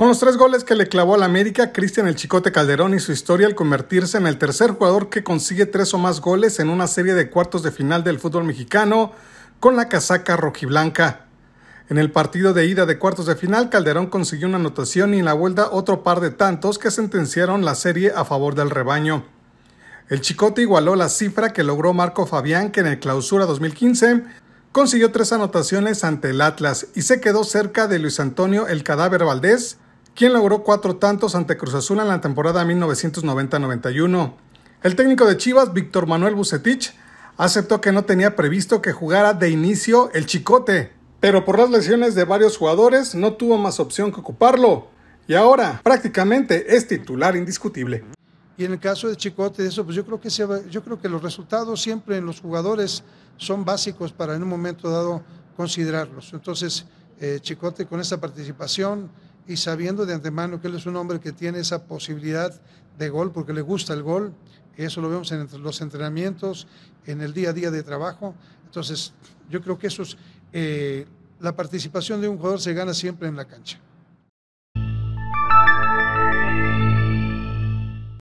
Con los tres goles que le clavó la América, Cristian el Chicote Calderón y su historia al convertirse en el tercer jugador que consigue tres o más goles en una serie de cuartos de final del fútbol mexicano con la casaca rojiblanca. En el partido de ida de cuartos de final, Calderón consiguió una anotación y en la vuelta otro par de tantos que sentenciaron la serie a favor del rebaño. El Chicote igualó la cifra que logró Marco Fabián, que en el clausura 2015 consiguió tres anotaciones ante el Atlas y se quedó cerca de Luis Antonio El Cadáver Valdés, quien logró cuatro tantos ante Cruz Azul en la temporada 1990-91. El técnico de Chivas, Víctor Manuel Bucetich, aceptó que no tenía previsto que jugara de inicio el Chicote, pero por las lesiones de varios jugadores no tuvo más opción que ocuparlo, y ahora prácticamente es titular indiscutible. Y en el caso de Chicote, eso, pues yo creo que los resultados siempre en los jugadores son básicos para en un momento dado considerarlos. Entonces, eh, Chicote con esa participación y sabiendo de antemano que él es un hombre que tiene esa posibilidad de gol porque le gusta el gol. Eso lo vemos en los entrenamientos, en el día a día de trabajo. Entonces, yo creo que eso es, eh, la participación de un jugador se gana siempre en la cancha.